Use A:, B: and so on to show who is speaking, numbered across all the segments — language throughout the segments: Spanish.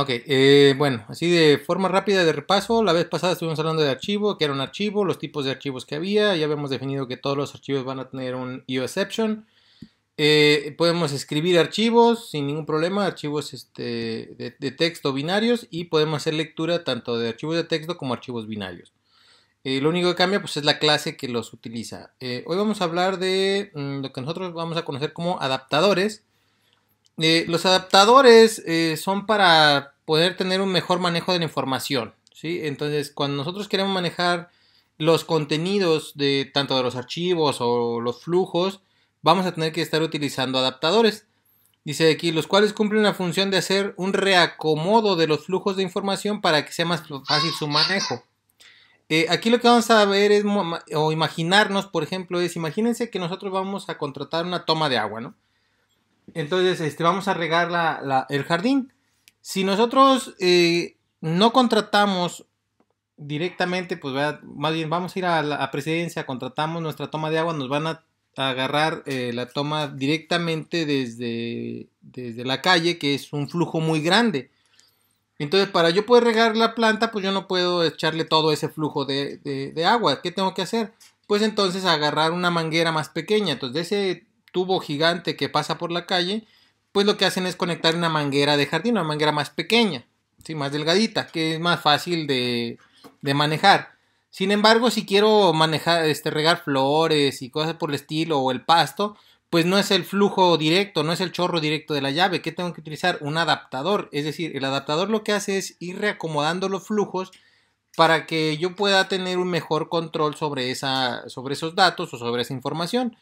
A: Ok, eh, bueno, así de forma rápida de repaso, la vez pasada estuvimos hablando de archivo, que era un archivo, los tipos de archivos que había, ya habíamos definido que todos los archivos van a tener un exception. Eh, podemos escribir archivos sin ningún problema, archivos este, de, texto binarios y podemos hacer lectura tanto de archivos de texto como archivos binarios. Eh, lo único que cambia pues, es la clase que los utiliza. hoy vamos a hablar de mm, lo que nosotros vamos a conocer como adaptadores eh, los adaptadores eh, son para poder tener un mejor manejo de la información. ¿sí? Entonces, cuando nosotros queremos manejar los contenidos de tanto de los archivos o los flujos, vamos a tener que estar utilizando adaptadores. Dice aquí, los cuales cumplen la función de hacer un reacomodo de los flujos de información para que sea más fácil su manejo. Eh, aquí lo que vamos a ver es, o imaginarnos, por ejemplo, es, imagínense que nosotros vamos a contratar una toma de agua, ¿no? Entonces, este, vamos a regar el jardín. Si nosotros eh, no contratamos directamente, pues más bien vamos a ir a la presidencia, contratamos nuestra toma de agua, nos van a, agarrar eh, la toma directamente desde, desde la calle, que es un flujo muy grande. Entonces, para yo poder regar la planta, pues yo no puedo echarle todo ese flujo de, de, de agua. ¿Qué tengo que hacer? Pues entonces agarrar una manguera más pequeña. Entonces, de ese tubo gigante que pasa por la calle, pues lo que hacen es conectar una manguera de jardín, una manguera más pequeña, ¿sí? más delgadita, que es más fácil de, manejar. Sin embargo, si quiero manejar, este, regar flores y cosas por el estilo o el pasto, pues no es el flujo directo, no es el chorro directo de la llave. que tengo que utilizar? Un adaptador. Es decir, el adaptador lo que hace es ir reacomodando los flujos para que yo pueda tener un mejor control sobre, esa, sobre esos datos o sobre esa información.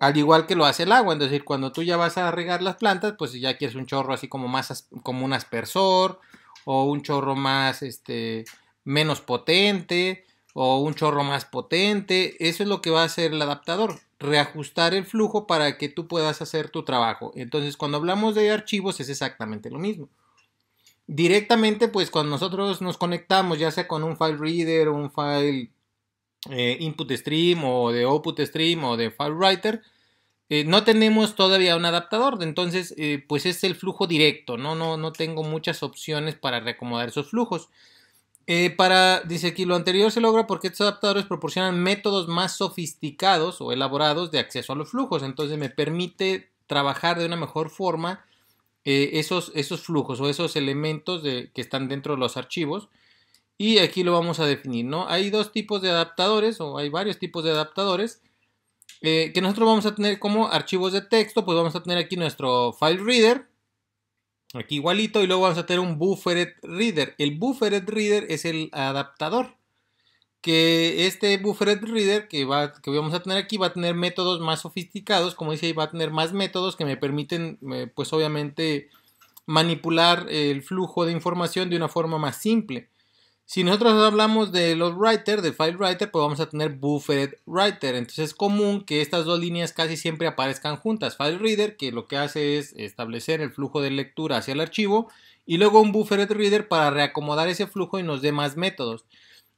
A: Al igual que lo hace el agua, es decir, cuando tú ya vas a regar las plantas, pues ya quieres un chorro así como más como un aspersor o un chorro más este menos potente o un chorro más potente, eso es lo que va a hacer el adaptador, reajustar el flujo para que tú puedas hacer tu trabajo. Entonces, cuando hablamos de archivos es exactamente lo mismo. Directamente, pues cuando nosotros nos conectamos, ya sea con un file reader, un file eh, input stream o de output stream o de file writer, eh, no tenemos todavía un adaptador, entonces eh, pues es el flujo directo, ¿no? No, no tengo muchas opciones para reacomodar esos flujos. para, dice aquí, lo anterior se logra porque estos adaptadores proporcionan métodos más sofisticados o elaborados de acceso a los flujos, entonces me permite trabajar de una mejor forma esos, esos, flujos o esos elementos que están dentro de los archivos y aquí lo vamos a definir, ¿no? Hay dos tipos de adaptadores, o hay varios tipos de adaptadores, eh, que nosotros vamos a tener como archivos de texto, pues vamos a tener aquí nuestro file reader, aquí igualito, y luego vamos a tener un buffered reader. El buffered reader es el adaptador, que este buffered reader que, va, que vamos a tener aquí va a tener métodos más sofisticados, como dice ahí, va a tener más métodos que me permiten, eh, pues obviamente, manipular el flujo de información de una forma más simple. Si nosotros hablamos de los writer, de file writer, pues vamos a tener buffered writer. Entonces es común que estas dos líneas casi siempre aparezcan juntas. File reader, que lo que hace es establecer el flujo de lectura hacia el archivo, y luego un buffered reader para reacomodar ese flujo en los demás métodos.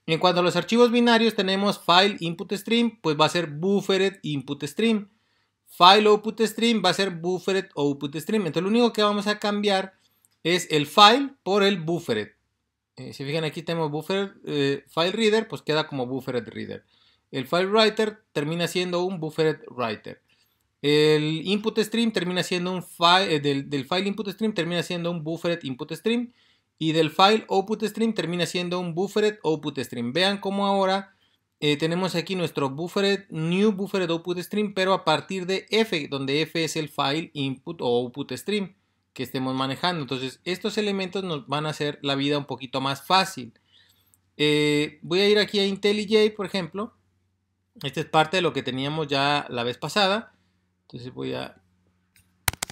A: En cuanto a los archivos binarios, tenemos file input stream, pues va a ser buffered input stream. File output stream va a ser buffered output stream. Entonces lo único que vamos a cambiar es el file por el buffered. Eh, si fijan aquí tenemos buffer eh, file reader, pues queda como buffer reader. El file writer termina siendo un buffer writer. El input stream termina siendo un file, eh, del, file input stream termina siendo un buffered input stream y del file output stream termina siendo un buffered output stream. Vean cómo ahora tenemos aquí nuestro buffered, new buffer output stream, pero a partir de f, donde f es el file input o output stream que estemos manejando. Entonces, estos elementos nos van a hacer la vida un poquito más fácil. Eh, voy a ir aquí a IntelliJ, por ejemplo. Esta es parte de lo que teníamos ya la vez pasada. Entonces voy a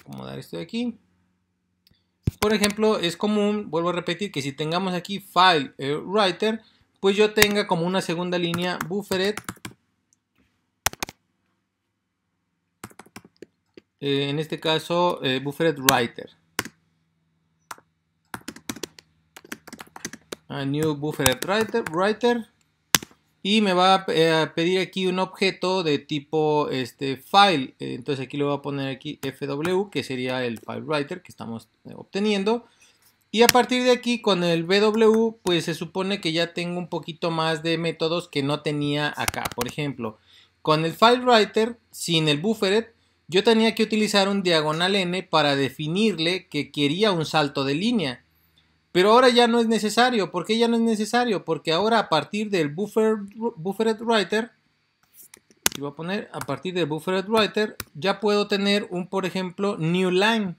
A: acomodar esto de aquí. Por ejemplo, es común, vuelvo a repetir, que si tengamos aquí File eh, Writer, pues yo tenga como una segunda línea Buffered Eh, en este caso eh, Writer. A new buffer Writer, y me va eh, a pedir aquí un objeto de tipo este, file. Eh, entonces aquí le voy a poner aquí FW, que sería el file writer que estamos obteniendo. Y a partir de aquí con el BW, pues se supone que ya tengo un poquito más de métodos que no tenía acá. Por ejemplo, con el file writer, sin el bufferet, yo tenía que utilizar un diagonal n para definirle que quería un salto de línea. Pero ahora ya no es necesario. ¿Por qué ya no es necesario? Porque ahora a partir del buffer, writer, a poner a partir del buffered writer, ya puedo tener un, por ejemplo, new line.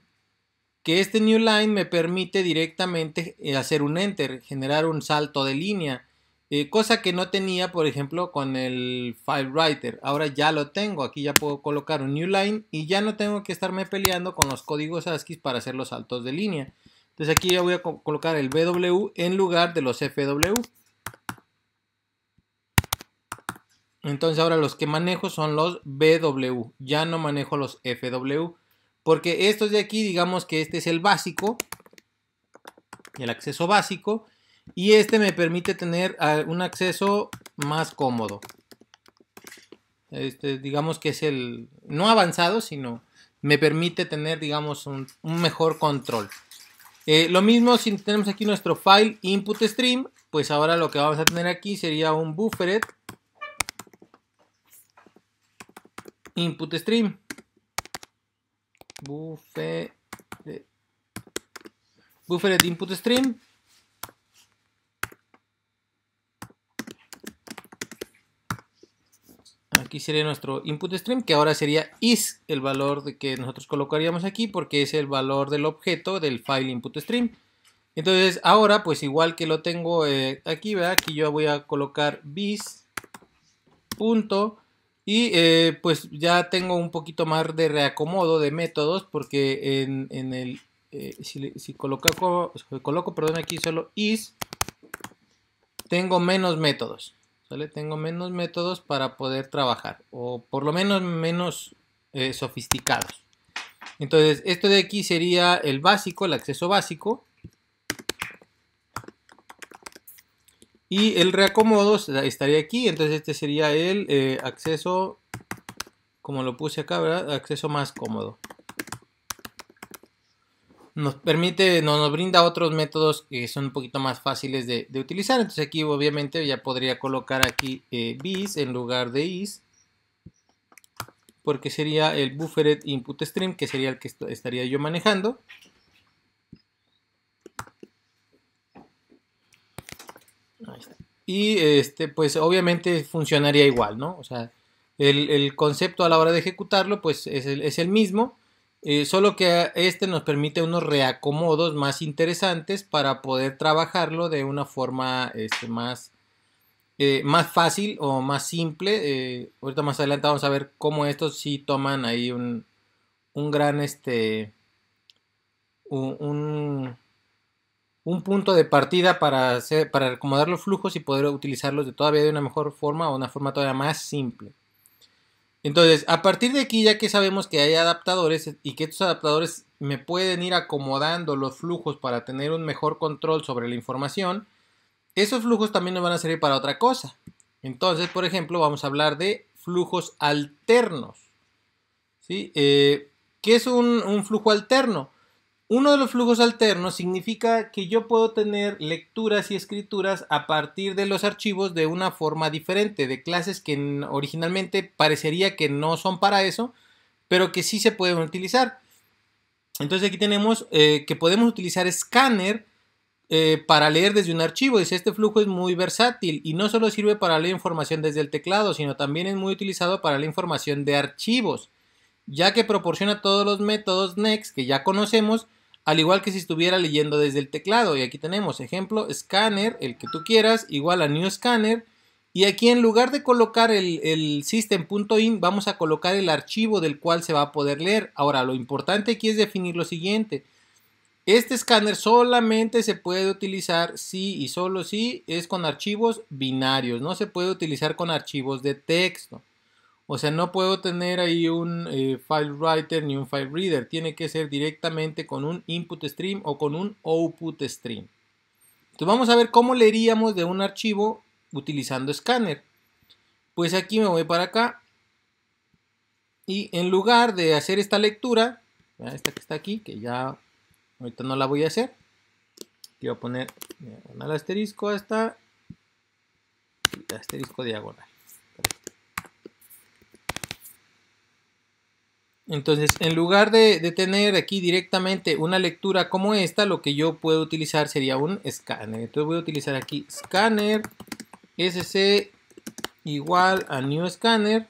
A: Que este new line me permite directamente eh, hacer un enter, generar un salto de línea. Eh, cosa que no tenía, por ejemplo, con el File Writer. Ahora ya lo tengo. Aquí ya puedo colocar un new line y ya no tengo que estarme peleando con los códigos ASCII para hacer los saltos de línea. Entonces aquí ya voy a colocar el BW en lugar de los FW. Entonces ahora los que manejo son los BW. Ya no manejo los FW. Porque estos de aquí, digamos que este es el básico. El acceso básico y este me permite tener ah, un acceso más cómodo. Este, digamos que es el, no avanzado, sino me permite tener, digamos, un, mejor control. Eh, lo mismo si tenemos aquí nuestro file input stream, pues ahora lo que vamos a tener aquí sería un bufferet input stream. Buffered eh, buffered input stream aquí sería nuestro input stream, que ahora sería is el valor de que nosotros colocaríamos aquí, porque es el valor del objeto del file input stream. Entonces ahora, pues igual que lo tengo eh, aquí, ¿verdad? Aquí yo voy a colocar bis punto y eh, pues ya tengo un poquito más de reacomodo de métodos porque en, el eh, si, coloco, coloco perdón, aquí solo is tengo menos métodos tengo menos métodos para poder trabajar, o por lo menos menos eh, sofisticados. Entonces, esto de aquí sería el básico, el acceso básico. Y el reacomodo estaría aquí, entonces este sería el eh, acceso, como lo puse acá, ¿verdad? Acceso más cómodo nos permite, nos, brinda otros métodos que son un poquito más fáciles de, utilizar. Entonces aquí obviamente ya podría colocar aquí eh, bis en lugar de is, porque sería el buffered input stream, que sería el que estaría yo manejando. Y este, pues obviamente funcionaría igual, ¿no? O sea, el, concepto a la hora de ejecutarlo pues es es el mismo eh, solo que este nos permite unos reacomodos más interesantes para poder trabajarlo de una forma este, más, eh, más fácil o más simple. Eh, ahorita más adelante vamos a ver cómo estos sí toman ahí un, gran este un, punto de partida para, para acomodar los flujos y poder utilizarlos de todavía de una mejor forma o una forma todavía más simple. Entonces, a partir de aquí, ya que sabemos que hay adaptadores y que estos adaptadores me pueden ir acomodando los flujos para tener un mejor control sobre la información, esos flujos también nos van a servir para otra cosa. Entonces, por ejemplo, vamos a hablar de flujos alternos. ¿sí? Eh, ¿Qué es un, flujo alterno? Uno de los flujos alternos significa que yo puedo tener lecturas y escrituras a partir de los archivos de una forma diferente, de clases que originalmente parecería que no son para eso, pero que sí se pueden utilizar. Entonces aquí tenemos eh, que podemos utilizar Scanner eh, para leer desde un archivo. este flujo es muy versátil y no solo sirve para leer información desde el teclado, sino también es muy utilizado para la información de archivos, ya que proporciona todos los métodos Next que ya conocemos, al igual que si estuviera leyendo desde el teclado. Y aquí tenemos ejemplo, scanner, el que tú quieras, igual a new scanner. Y aquí en lugar de colocar el, el system.in, vamos a colocar el archivo del cual se va a poder leer. Ahora, lo importante aquí es definir lo siguiente. Este scanner solamente se puede utilizar si y solo si es con archivos binarios. No se puede utilizar con archivos de texto. O sea, no puedo tener ahí un eh, file writer ni un file reader. Tiene que ser directamente con un input stream o con un output stream. Entonces vamos a ver cómo leeríamos de un archivo utilizando Scanner. Pues aquí me voy para acá. Y en lugar de hacer esta lectura, esta que está aquí, que ya ahorita no la voy a hacer. Voy a poner diagonal asterisco hasta asterisco diagonal. Entonces, en lugar de, tener aquí directamente una lectura como esta, lo que yo puedo utilizar sería un scanner. Entonces voy a utilizar aquí scanner sc igual a new scanner.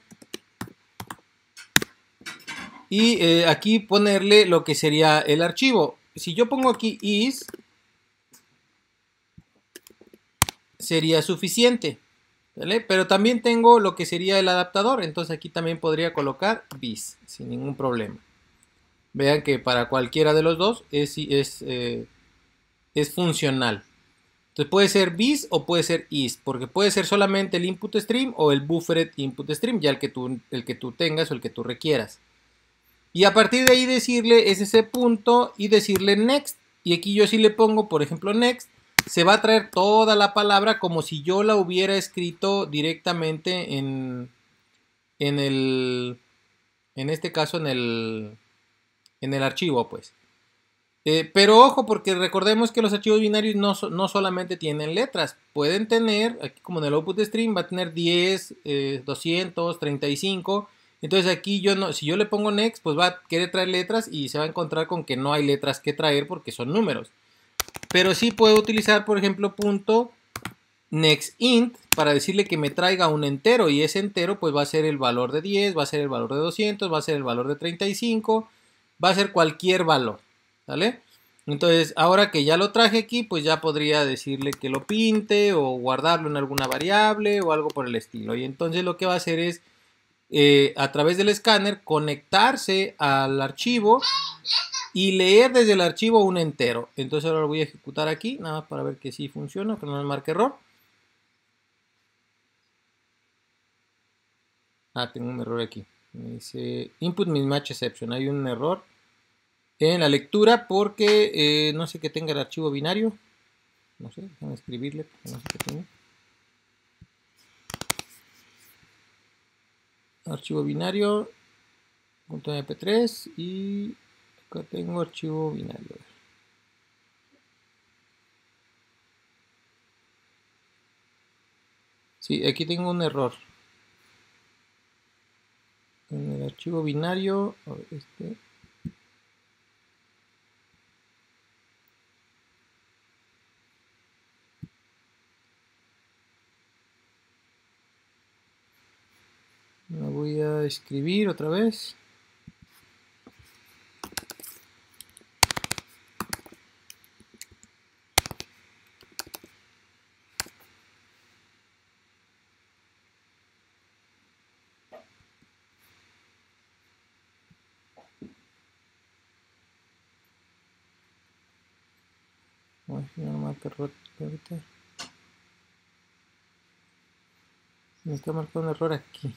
A: Y eh, aquí ponerle lo que sería el archivo. Si yo pongo aquí is, sería suficiente. Pero también tengo lo que sería el adaptador, entonces aquí también podría colocar bis sin ningún problema. Vean que para cualquiera de los dos es, es, eh, es funcional. Entonces puede ser bis o puede ser is, porque puede ser solamente el input stream o el buffered input stream, ya el que tú, el que tú tengas o el que tú requieras. Y a partir de ahí decirle es ese punto y decirle next. Y aquí yo sí le pongo, por ejemplo, next se va a traer toda la palabra como si yo la hubiera escrito directamente en, el, en este caso en el, en el archivo, pues. Eh, pero ojo, porque recordemos que los archivos binarios no, solamente tienen letras, pueden tener, aquí como en el output stream, va a tener 10, 200, 35. Entonces aquí yo no, si yo le pongo next, pues va a querer traer letras y se va a encontrar con que no hay letras que traer porque son números. Pero sí puedo utilizar, por ejemplo, punto int para decirle que me traiga un entero y ese entero pues va a ser el valor de 10, va a ser el valor de 200, va a ser el valor de 35, va a ser cualquier valor, ¿vale? Entonces, ahora que ya lo traje aquí, pues ya podría decirle que lo pinte o guardarlo en alguna variable o algo por el estilo. Y entonces lo que va a hacer es, eh, a través del escáner, conectarse al archivo y leer desde el archivo un entero. Entonces ahora lo voy a ejecutar aquí, nada más para ver que sí funciona, que no me marque error. Ah, tengo un error aquí. Me dice input mismatch exception. Hay un error en la lectura porque eh, no sé que tenga el archivo binario. No sé, déjame escribirle. No sé qué tiene. Archivo binario. .mp3 y tengo archivo binario. Sí, aquí tengo un error. En el archivo binario, este. voy a escribir otra vez. Me está marcando un error aquí.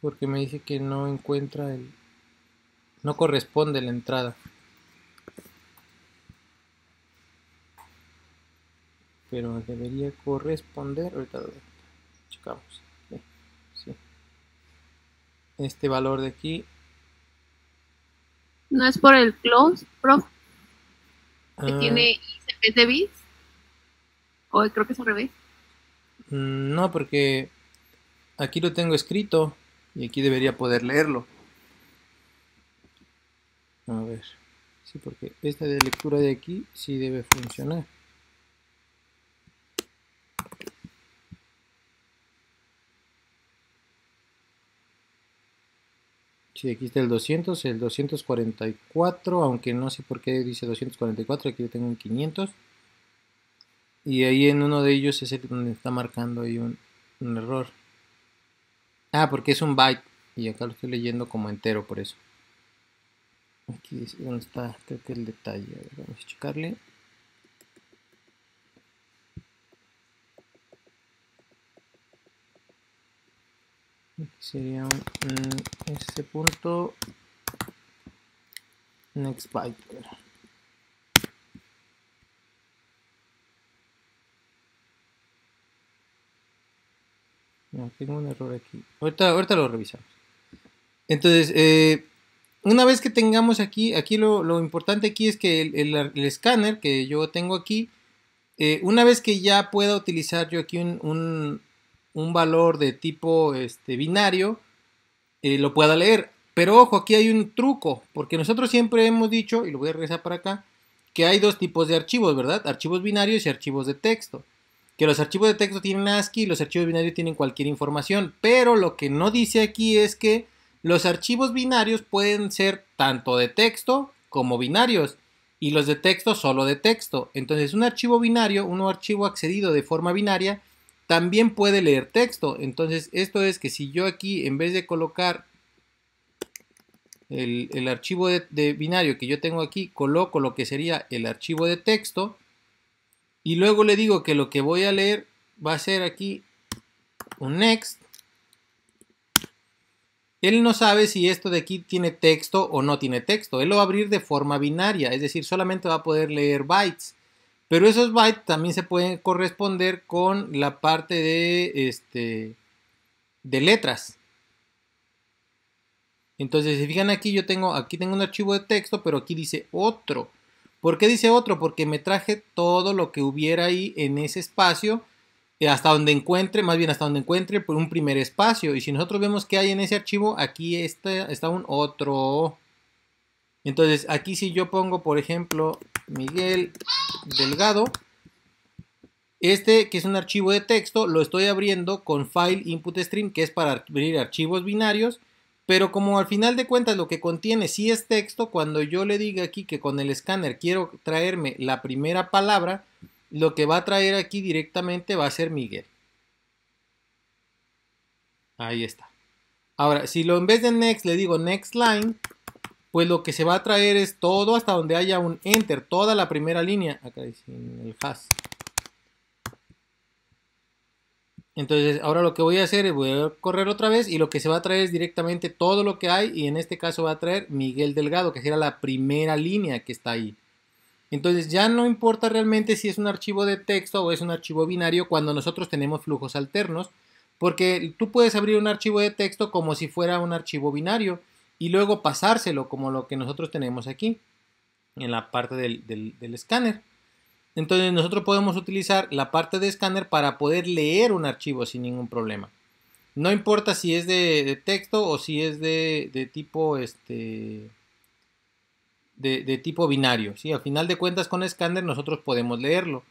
A: Porque me dice que no encuentra el... No corresponde la entrada. Pero debería corresponder. Ahorita checamos. Este valor de aquí ¿No es por el close, prof? Que ah. tiene is de bits? O creo que es al revés. Mm, no, porque aquí lo tengo escrito y aquí debería poder leerlo. A ver. Sí, porque esta de lectura de aquí sí debe funcionar. si aquí está el 200, el 244, aunque no sé por qué dice 244, aquí yo tengo un 500. Y ahí en uno de ellos es el donde está marcando ahí un, un error. Ah, porque es un byte. Y acá lo estoy leyendo como entero, por eso. Aquí es donde está, creo que el detalle. vamos a checarle. sería un mm, este punto next tengo un error aquí ahorita, ahorita lo revisamos entonces eh, una vez que tengamos aquí aquí lo, importante aquí es que el, el, escáner que yo tengo aquí eh, una vez que ya pueda utilizar yo aquí un un valor de tipo este, binario, eh, lo pueda leer. Pero ojo, aquí hay un truco, porque nosotros siempre hemos dicho, y lo voy a regresar para acá, que hay dos tipos de archivos, ¿verdad? Archivos binarios y archivos de texto. Que los archivos de texto tienen ASCII y los archivos binarios tienen cualquier información. Pero lo que no dice aquí es que los archivos binarios pueden ser tanto de texto como binarios. Y los de texto solo de texto. Entonces un archivo binario, un archivo accedido de forma binaria, también puede leer texto. Entonces, esto es que si yo aquí, en vez de colocar el, archivo de, de, binario que yo tengo aquí, coloco lo que sería el archivo de texto y luego le digo que lo que voy a leer va a ser aquí un next. Él no sabe si esto de aquí tiene texto o no tiene texto. Él lo va a abrir de forma binaria, es decir, solamente va a poder leer bytes. Pero esos bytes también se pueden corresponder con la parte de, este, de letras. Entonces, si fijan aquí, yo tengo, aquí tengo un archivo de texto, pero aquí dice otro. ¿Por qué dice otro? Porque me traje todo lo que hubiera ahí en ese espacio, eh, hasta donde encuentre, más bien hasta donde encuentre por pues, un primer espacio. Y si nosotros vemos que hay en ese archivo, aquí está un otro. Entonces, aquí si yo pongo, por ejemplo, Miguel Delgado. Este, que es un archivo de texto, lo estoy abriendo con File Input Stream, que es para abrir archivos binarios. Pero como al final de cuentas lo que contiene sí es texto, cuando yo le diga aquí que con el escáner quiero traerme la primera palabra, lo que va a traer aquí directamente va a ser Miguel. Ahí está. Ahora, si lo en vez de next le digo next line, pues lo que se va a traer es todo hasta donde haya un enter, toda la primera línea. Acá dice el FAS. Entonces, ahora lo que voy a hacer es voy a correr otra vez y lo que se va a traer es directamente todo lo que hay y en este caso va a traer Miguel Delgado, que será la primera línea que está ahí. Entonces, ya no importa realmente si es un archivo de texto o es un archivo binario cuando nosotros tenemos flujos alternos, porque tú puedes abrir un archivo de texto como si fuera un archivo binario y luego pasárselo como lo que nosotros tenemos aquí en la parte del, escáner. Entonces nosotros podemos utilizar la parte de escáner para poder leer un archivo sin ningún problema. No importa si es de, texto o si es de, tipo este, de, tipo binario. ¿sí? Al final de cuentas, con escáner nosotros podemos leerlo.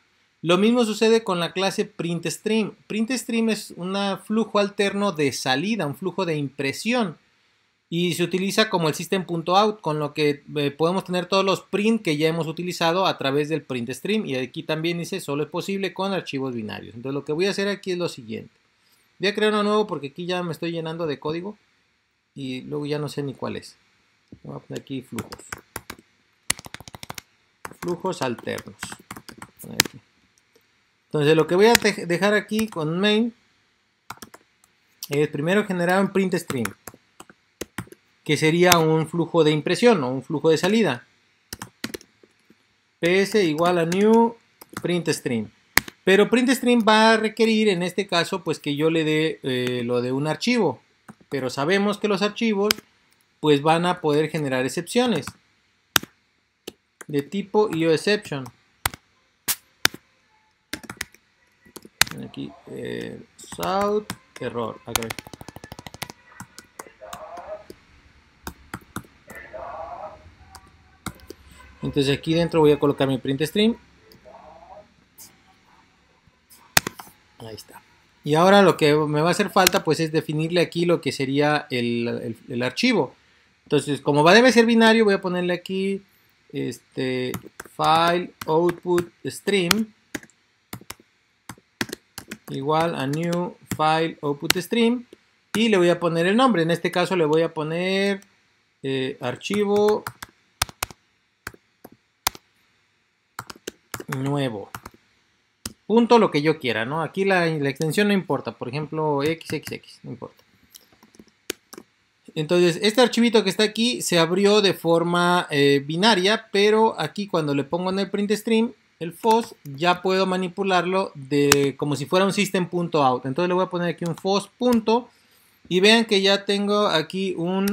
A: Lo mismo sucede con la clase printStream. PrintStream es un flujo alterno de salida, un flujo de impresión y se utiliza como el system.out, con lo que eh, podemos tener todos los print que ya hemos utilizado a través del print stream. Y aquí también dice solo es posible con archivos binarios. Entonces lo que voy a hacer aquí es lo siguiente. Voy a crear uno nuevo porque aquí ya me estoy llenando de código y luego ya no sé ni cuál es. Voy a poner aquí flujos. Flujos alternos. Entonces lo que voy a dejar aquí con main es primero generar un print stream que sería un flujo de impresión o un flujo de salida. PS igual a new print Pero print stream va a requerir en este caso pues que yo le dé eh, lo de un archivo. Pero sabemos que los archivos pues van a poder generar excepciones de tipo IO exception. Aquí, eh, south error. Entonces aquí dentro voy a colocar mi print stream. Ahí está. Y ahora lo que me va a hacer falta pues es definirle aquí lo que sería el, archivo. Entonces como va debe ser binario voy a ponerle aquí este file output stream igual a new file output stream y le voy a poner el nombre. En este caso le voy a poner eh, archivo nuevo. Punto lo que yo quiera, ¿no? Aquí la, extensión no importa, por ejemplo, XXX, no importa. Entonces, este archivito que está aquí se abrió de forma eh, binaria, pero aquí cuando le pongo en el print stream, el FOSS, ya puedo manipularlo de, como si fuera un system.out. Entonces le voy a poner aquí un FOSS punto, y vean que ya tengo aquí un,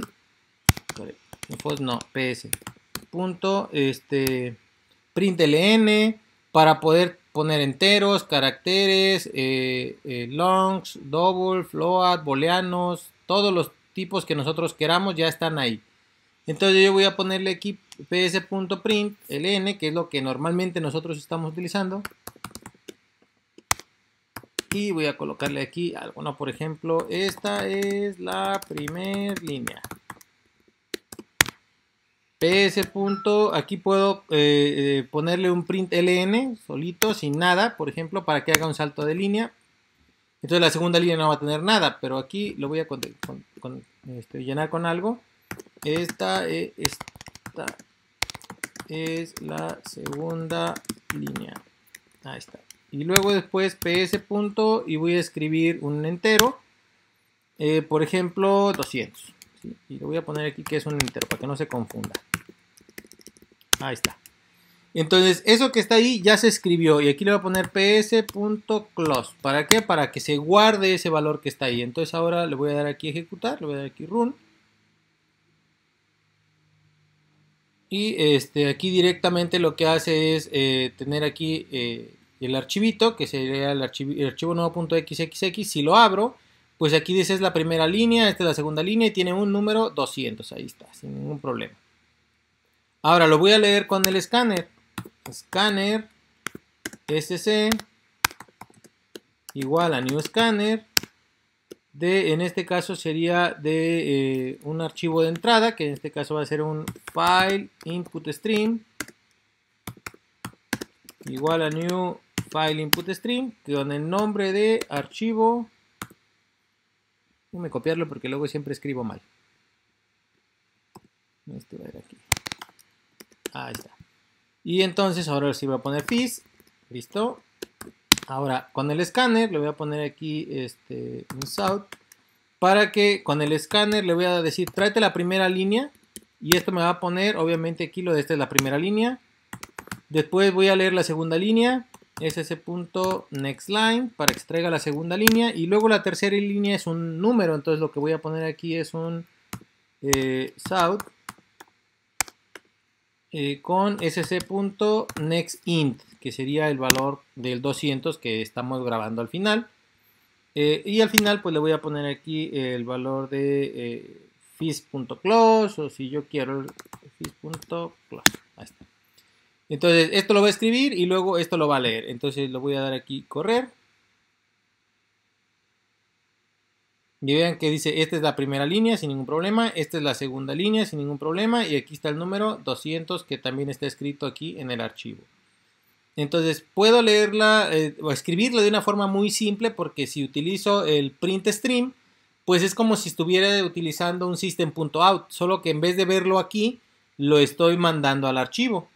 A: un no, PS, punto, este, println, para poder poner enteros, caracteres, eh, eh, longs, double, float, booleanos, todos los tipos que nosotros queramos ya están ahí. Entonces yo voy a ponerle aquí ps.print, el n, que es lo que normalmente nosotros estamos utilizando. Y voy a colocarle aquí alguna. Por ejemplo, esta es la primer línea ps. aquí puedo eh, eh, ponerle un print ln solito, sin nada, por ejemplo, para que haga un salto de línea. Entonces la segunda línea no va a tener nada, pero aquí lo voy a este, llenar con algo. E, esta, es la segunda línea. Ahí está. Y luego después ps. y voy a escribir un entero. Eh, por ejemplo, 200. Y lo voy a poner aquí que es un entero para que no se confunda. Ahí está. Entonces, eso que está ahí ya se escribió. Y aquí le voy a poner ps.close. ¿Para qué? Para que se guarde ese valor que está ahí. Entonces ahora le voy a dar aquí ejecutar. Le voy a dar aquí run. Y este, aquí directamente lo que hace es eh, tener aquí eh, el archivito, que sería el, archivo, el archivo nuevo.xxx. Si lo abro, pues aquí dice es la primera línea, esta es la segunda línea y tiene un número 200. Ahí está, sin ningún problema. Ahora lo voy a leer con el escáner. Scanner SC igual a new scanner de, en este caso sería de eh, un archivo de entrada, que en este caso va a ser un file input stream igual a new file input stream con el nombre de archivo. Déjame copiarlo porque luego siempre escribo mal. Este va a ir aquí. Ahí está. Y entonces ahora sí voy a poner fizz. Listo. Ahora con el escáner le voy a poner aquí este, un south. Para que con el escáner le voy a decir tráete la primera línea. Y esto me va a poner obviamente aquí lo de esta es la primera línea. Después voy a leer la segunda línea. Es ese punto next line para que extraiga la segunda línea. Y luego la tercera línea es un número. Entonces lo que voy a poner aquí es un south eh, eh, con sc.nextInt, que sería el valor del 200 que estamos grabando al final. Eh, y al final pues le voy a poner aquí el valor de eh, o si yo quiero Fizz.close Ahí está. Entonces esto lo va a escribir y luego esto lo va a leer. Entonces lo voy a dar aquí correr. Y vean que dice, esta es la primera línea sin ningún problema, esta es la segunda línea sin ningún problema y aquí está el número 200 que también está escrito aquí en el archivo. Entonces puedo leerla eh, o escribirla de una forma muy simple porque si utilizo el print stream, pues es como si estuviera utilizando un system.out, solo que en vez de verlo aquí, lo estoy mandando al archivo.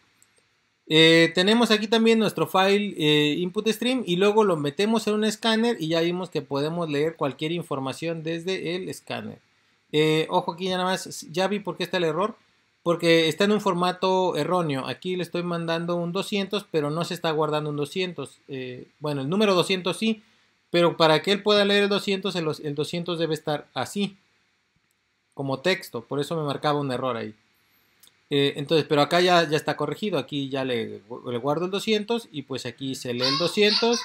A: Eh, tenemos aquí también nuestro file eh, input stream y luego lo metemos en un escáner y ya vimos que podemos leer cualquier información desde el escáner. Eh, ojo aquí ya nada más, ya vi por qué está el error, porque está en un formato erróneo. Aquí le estoy mandando un 200, pero no se está guardando un 200. bueno, el número 200 sí, pero para que él pueda leer el 200, el 200 debe estar así, como texto. Por eso me marcaba un error ahí. Eh, entonces, pero acá ya, está corregido, aquí ya le, guardo el 200 y pues aquí se lee el 200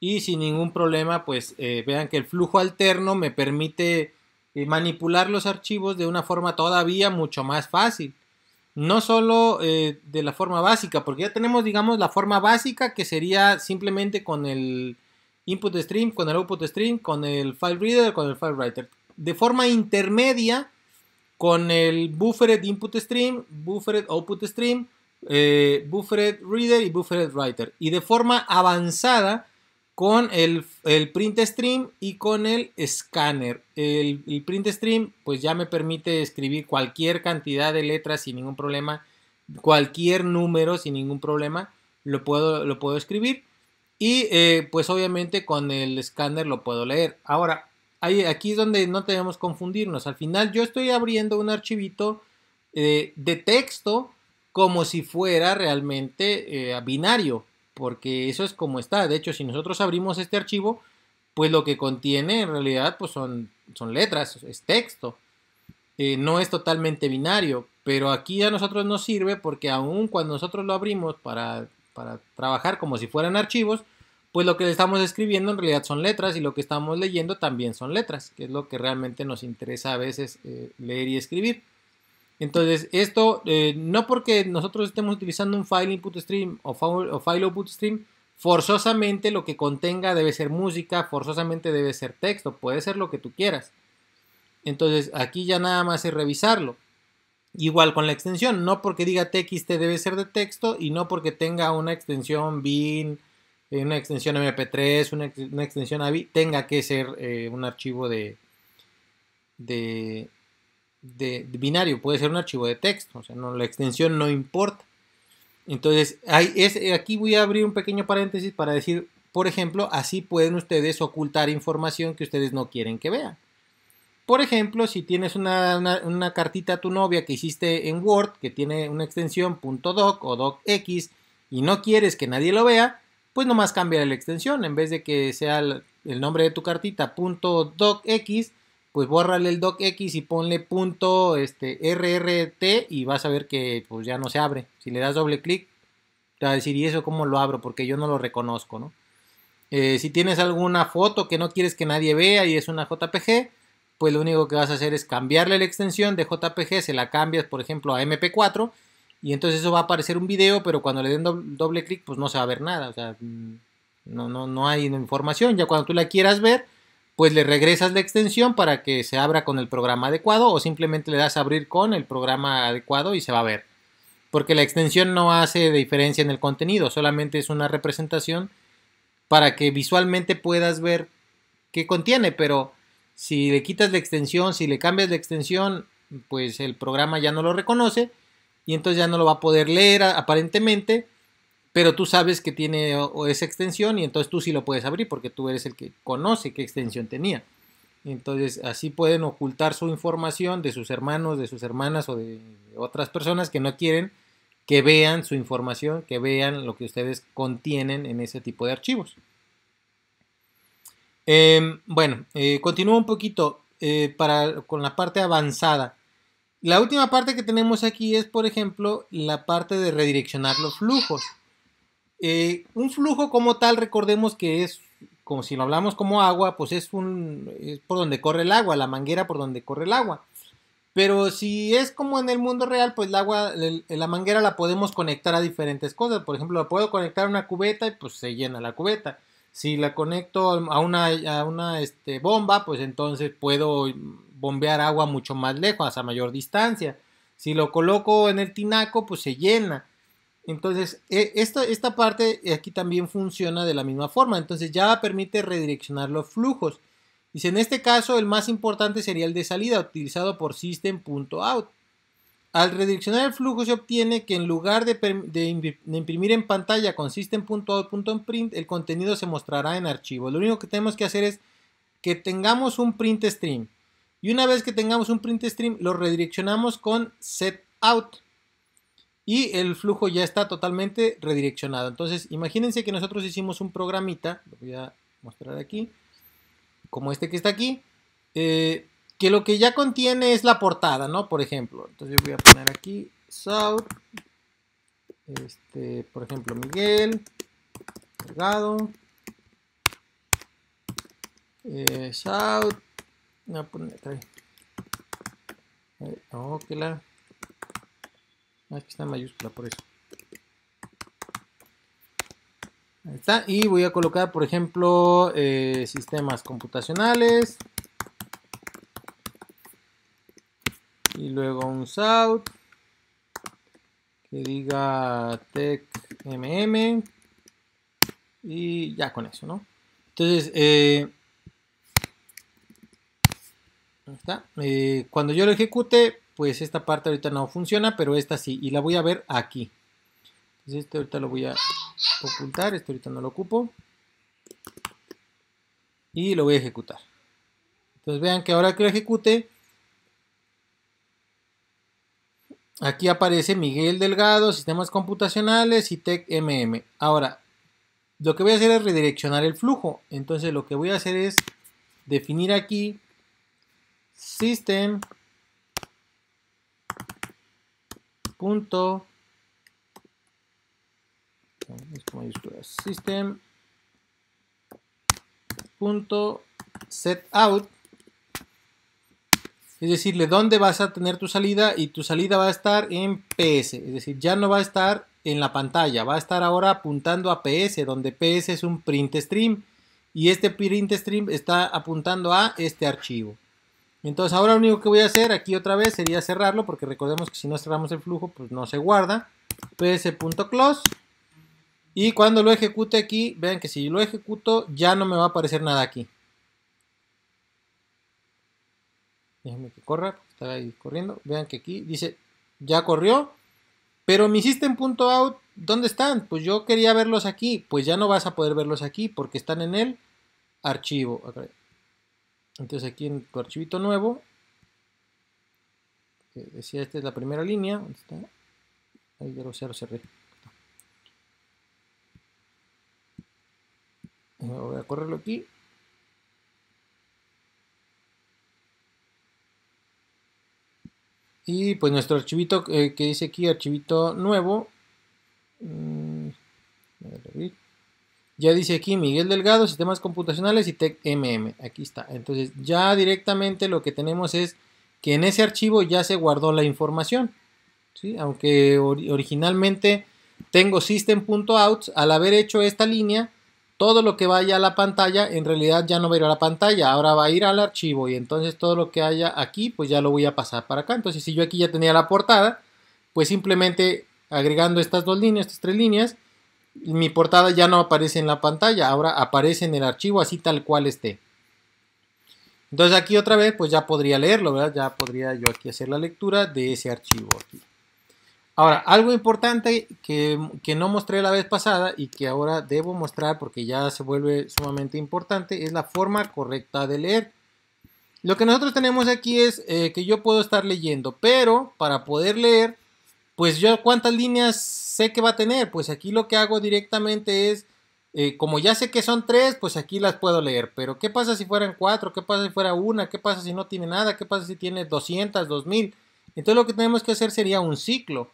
A: y sin ningún problema pues eh, vean que el flujo alterno me permite eh, manipular los archivos de una forma todavía mucho más fácil. No solo de la forma básica, porque ya tenemos digamos la forma básica que sería simplemente con el input stream, con el output stream, con el file reader, con el file writer. De forma intermedia con el buffered input stream, buffered output stream, eh, buffered reader y buffered writer. Y de forma avanzada con el, print stream y con el scanner. El, print stream pues ya me permite escribir cualquier cantidad de letras sin ningún problema, cualquier número sin ningún problema, lo puedo, lo puedo escribir. Y eh, pues obviamente con el Scanner lo puedo leer. Ahora, aquí es donde no debemos confundirnos. Al final yo estoy abriendo un archivito eh, de texto como si fuera realmente eh, binario, porque eso es como está. De hecho, si nosotros abrimos este archivo, pues lo que contiene en realidad pues son, son letras, es texto. Eh, no es totalmente binario, pero aquí a nosotros nos sirve porque aun cuando nosotros lo abrimos para trabajar como si fueran archivos, pues lo que estamos escribiendo en realidad son letras y lo que estamos leyendo también son letras, que es lo que realmente nos interesa a veces eh, leer y escribir. Entonces, esto, eh, no porque nosotros estemos utilizando un file input stream o, o file output stream, forzosamente lo que contenga debe ser música, forzosamente debe ser texto, puede ser lo que tú quieras. Entonces, aquí ya nada más es revisarlo. Igual con la extensión, no porque diga txt debe ser de texto y no porque tenga una extensión bin, eh, una extensión MP3, una, una, extensión AVI, tenga que ser eh, un archivo de, de, binario, puede ser un archivo de texto, o sea, no, la extensión no importa. Entonces, es, aquí voy a abrir un pequeño paréntesis para decir, por ejemplo, así pueden ustedes ocultar información que ustedes no quieren que vean. Por ejemplo, si tienes una, una, cartita a tu novia que hiciste en Word, que tiene una extensión .doc o .docx y no quieres que nadie lo vea, pues nomás cambia la extensión. En vez de que sea el nombre de tu cartita .docx, pues bórrale el docx y ponle punto este, .rrt y vas a ver que pues ya no se abre. Si le das doble clic, te va a decir, ¿y eso cómo lo abro? Porque yo no lo reconozco, ¿no? Eh, si tienes alguna foto que no quieres que nadie vea y es una JPG, pues lo único que vas a hacer es cambiarle la extensión de JPG, se la cambias, por ejemplo, a MP4 y entonces eso va a aparecer un video, pero cuando le den doble, clic, pues no se va a ver nada. O sea, mm, no, no, no hay información. Ya cuando tú la quieras ver, pues le regresas la extensión para que se abra con el programa adecuado o simplemente le das a abrir con el programa adecuado y se va a ver. Porque la extensión no hace diferencia en el contenido, solamente es una representación para que visualmente puedas ver qué contiene, pero si le quitas la extensión, si le cambias la extensión, pues el programa ya no lo reconoce y entonces ya no lo va a poder leer aparentemente, pero tú sabes que tiene esa extensión y entonces tú sí lo puedes abrir porque tú eres el que conoce qué extensión tenía. Entonces así pueden ocultar su información de sus hermanos, de sus hermanas o de otras personas que no quieren que vean su información, que vean lo que ustedes contienen en ese tipo de archivos. Em, bueno, eh, continúo un poquito eh, para, con la parte avanzada. La última parte que tenemos aquí es, por ejemplo, la parte de redireccionar los flujos. Eh, un flujo como tal, recordemos que es, como si lo hablamos como agua, pues es, un, por donde corre el agua, la manguera por donde corre el agua. Pero si es como en el mundo real, pues el agua, la manguera la podemos conectar a diferentes cosas. Por ejemplo, la puedo conectar a una cubeta y pues se llena la cubeta. Si la conecto a una, una este, bomba, pues entonces puedo bombear agua mucho más lejos, a mayor distancia. Si lo coloco en el tinaco, pues se llena. Entonces, e, esta, esta parte aquí también funciona de la misma forma. Entonces, ya permite redireccionar los flujos. si en este caso, el más importante sería el de salida, utilizado por system.out. Al redireccionar el flujo se obtiene que en lugar de, de imprimir en pantalla con system.out.print, el contenido se mostrará en archivo. Lo único que tenemos que hacer es que tengamos un print stream. Y una vez que tengamos un print stream, lo redireccionamos con set out. Y el flujo ya está totalmente redireccionado. Entonces, imagínense que nosotros hicimos un programita, lo voy a mostrar aquí, como este que está aquí, eh, que lo que ya contiene es la portada, ¿no? Por ejemplo, entonces yo voy a poner aquí South, este, por ejemplo, Miguel, Delgado, South, eh, no poner pues, eh, No, que Aquí ah, está mayúscula, por eso. Ahí está. Y voy a colocar, por ejemplo, eh, sistemas computacionales. Y luego un south. Que diga TechMM. Y ya con eso, ¿no? Entonces, eh, eh, cuando yo lo ejecute, pues esta parte ahorita no funciona, pero esta sí. Y la voy a ver aquí. Entonces este ahorita lo voy a ocultar, este ahorita no lo ocupo. Y lo voy a ejecutar. Entonces vean que ahora que lo ejecute, aquí aparece Miguel Delgado, sistemas computacionales y Tech Ahora, lo que voy a hacer es redireccionar el flujo. Entonces lo que voy a hacer es definir aquí system punto set out es decir, dónde vas a tener tu salida y tu salida va a estar en PS, es decir, ya no va a estar en la pantalla, va a estar ahora apuntando a PS, donde PS es un print stream y este print stream está apuntando a este archivo. Entonces ahora lo único que voy a hacer aquí otra vez sería cerrarlo porque recordemos que si no cerramos el flujo pues no se guarda. ps.close y cuando lo ejecute aquí, vean que si lo ejecuto ya no me va a aparecer nada aquí. Déjenme que corra, porque está ahí corriendo. Vean que aquí dice ya corrió, pero mi system.out ¿dónde están? Pues yo quería verlos aquí, pues ya no vas a poder verlos aquí porque están en el archivo. Entonces aquí en tu archivito nuevo, decía esta es la primera línea, ahí ya lo cerré. Voy a correrlo aquí. Y pues nuestro archivito eh, que dice aquí, archivito nuevo. Mm, ya dice aquí Miguel Delgado, sistemas computacionales y TechMM. Aquí está. Entonces ya directamente lo que tenemos es que en ese archivo ya se guardó la información. Aunque originalmente tengo System.outs, al haber hecho esta línea, todo lo que vaya a la pantalla en realidad ya no va a ir a la pantalla, ahora va a ir al archivo y entonces todo lo que haya aquí pues ya lo voy a pasar para acá. Entonces si yo aquí ya tenía la portada, pues simplemente agregando estas dos líneas, estas tres líneas, mi portada ya no aparece en la pantalla, ahora aparece en el archivo así tal cual esté. Entonces aquí otra vez pues ya podría leerlo, ¿verdad? Ya podría yo aquí hacer la lectura de ese archivo aquí. Ahora, algo importante que, no mostré la vez pasada y que ahora debo mostrar porque ya se vuelve sumamente importante es la forma correcta de leer. Lo que nosotros tenemos aquí es eh, que yo puedo estar leyendo, pero para poder leer pues yo cuántas líneas sé que va a tener. Pues aquí lo que hago directamente es, eh, como ya sé que son tres, pues aquí las puedo leer. Pero ¿qué pasa si fueran cuatro? ¿Qué pasa si fuera una? ¿Qué pasa si no tiene nada? ¿Qué pasa si tiene 200, 2000? Entonces lo que tenemos que hacer sería un ciclo.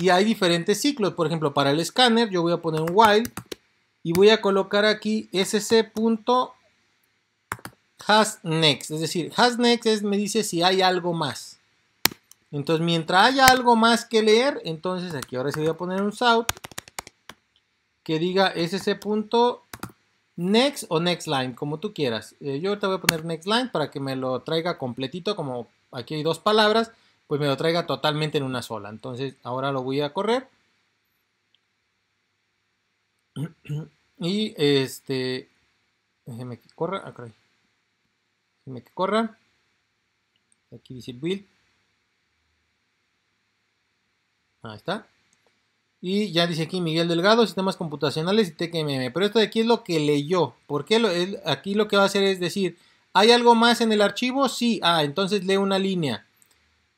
A: Y hay diferentes ciclos. Por ejemplo, para el escáner yo voy a poner un while y voy a colocar aquí sc.hasNext. Es decir, hasNext es, me dice si hay algo más. Entonces, mientras haya algo más que leer, entonces aquí ahora se voy a poner un south que diga next o next line, como tú quieras. Eh, yo ahorita voy a poner next line para que me lo traiga completito, como aquí hay dos palabras, pues me lo traiga totalmente en una sola. Entonces, ahora lo voy a correr. Y este, déjeme que corra, ah, déjeme que corra. Aquí dice build Ahí está. Y ya dice aquí Miguel Delgado, sistemas computacionales y TKMM. Pero esto de aquí es lo que leyó. Porque aquí lo que va a hacer es decir, ¿hay algo más en el archivo? Sí. Ah, entonces lee una línea.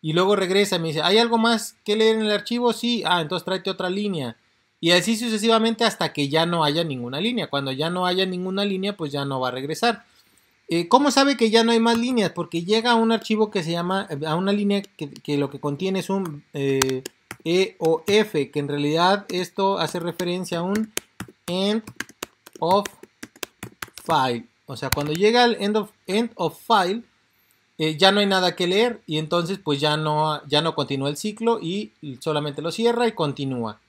A: Y luego regresa y me dice, ¿hay algo más que leer en el archivo? Sí. Ah, entonces tráete otra línea. Y así sucesivamente hasta que ya no haya ninguna línea. Cuando ya no haya ninguna línea, pues ya no va a regresar. Eh, ¿Cómo sabe que ya no hay más líneas? Porque llega a un archivo que se llama, a una línea que, lo que contiene es un... Eh, EOF, o que en realidad esto hace referencia a un end of file. O sea, cuando llega al end of, end of file, eh, ya no hay nada que leer y entonces pues ya no, ya no continúa el ciclo y solamente lo cierra y continúa.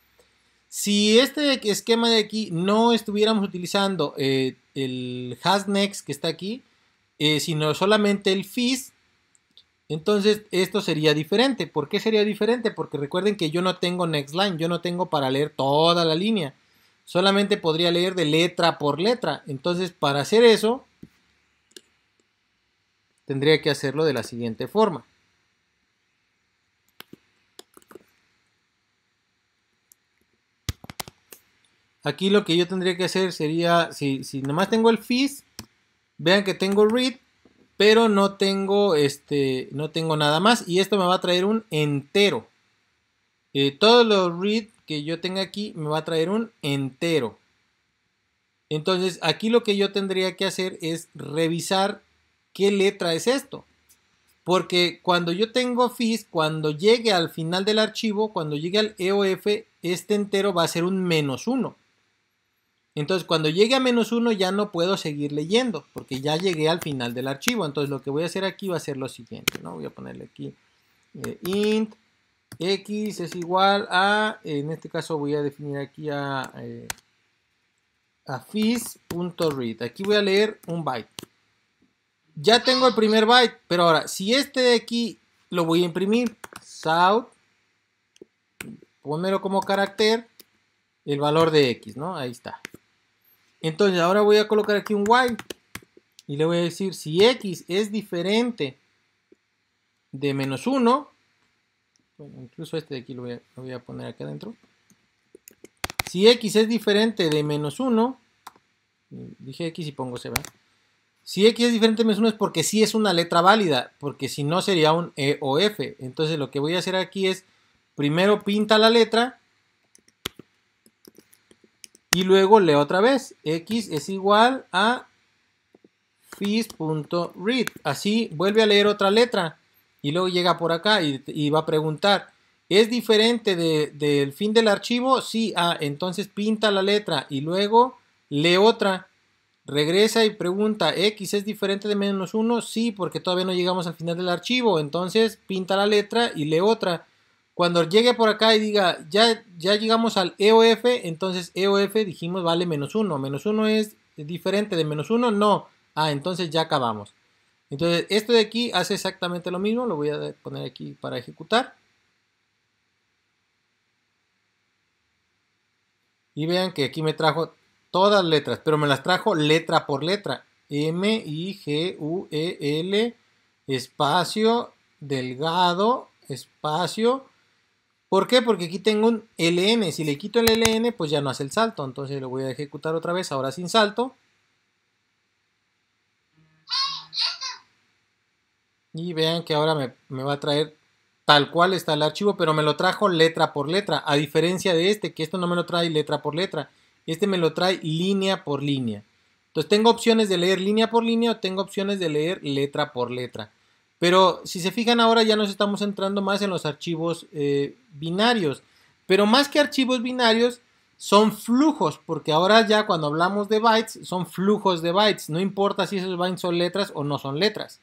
A: Si este esquema de aquí no estuviéramos utilizando eh, el has next que está aquí, eh, sino solamente el fis entonces, esto sería diferente. ¿Por qué sería diferente? Porque recuerden que yo no tengo next line, yo no tengo para leer toda la línea. Solamente podría leer de letra por letra. Entonces, para hacer eso, tendría que hacerlo de la siguiente forma. Aquí lo que yo tendría que hacer sería, si, si nomás tengo el fizz. vean que tengo read, pero no tengo este. No tengo nada más. Y esto me va a traer un entero. Eh, todos los read que yo tenga aquí me va a traer un entero. Entonces, aquí lo que yo tendría que hacer es revisar qué letra es esto. Porque cuando yo tengo FIS, cuando llegue al final del archivo, cuando llegue al EOF, este entero va a ser un menos uno. Entonces, cuando llegue a menos 1 ya no puedo seguir leyendo, porque ya llegué al final del archivo. Entonces, lo que voy a hacer aquí va a ser lo siguiente, ¿no? Voy a ponerle aquí eh, int x es igual a, en este caso voy a definir aquí a, eh, fizz.read. Aquí voy a leer un byte. Ya tengo el primer byte, pero ahora, si este de aquí lo voy a imprimir, south, Ponmelo como carácter, el valor de x, ¿no? Ahí está. Entonces ahora voy a colocar aquí un y y le voy a decir si x es diferente de menos 1, incluso este de aquí lo voy, a, poner aquí adentro, si x es diferente de menos 1, dije x y pongo c, va. Si x es diferente de menos 1 es porque sí es una letra válida, porque si no sería un e o f. Entonces lo que voy a hacer aquí es, primero pinta la letra y luego lee otra vez, x es igual a fis.read. Así vuelve a leer otra letra y luego llega por acá y, va a preguntar, ¿es diferente del fin del archivo? Sí, ah, entonces pinta la letra y luego lee otra. Regresa y pregunta, ¿x es diferente de menos 1? Sí, porque todavía no llegamos al final del archivo. Entonces pinta la letra y lee otra. Cuando llegue por acá y diga, ya, ya llegamos al EOF, entonces EOF dijimos vale menos 1. Menos 1 es diferente de menos 1, no. Ah, entonces ya acabamos. Entonces, esto de aquí hace exactamente lo mismo. Lo voy a poner aquí para ejecutar. Y vean que aquí me trajo todas letras, pero me las trajo letra por letra. M, I, G, U, E, L, espacio, delgado, espacio, ¿Por qué? Porque aquí tengo un ln. Si le quito el ln, pues ya no hace el salto. Entonces lo voy a ejecutar otra vez, ahora sin salto. Y vean que ahora me, va a traer tal cual está el archivo, pero me lo trajo letra por letra. A diferencia de este, que esto no me lo trae letra por letra. Este me lo trae línea por línea. Entonces tengo opciones de leer línea por línea o tengo opciones de leer letra por letra. Pero si se fijan ahora ya nos estamos entrando más en los archivos eh, binarios. Pero más que archivos binarios son flujos, porque ahora ya cuando hablamos de bytes son flujos de bytes. No importa si esos bytes son letras o no son letras.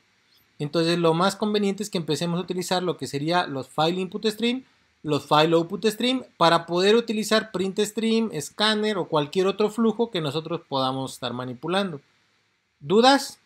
A: Entonces lo más conveniente es que empecemos a utilizar lo que sería los file input stream, los file output stream, para poder utilizar print stream, scanner o cualquier otro flujo que nosotros podamos estar manipulando. ¿Dudas?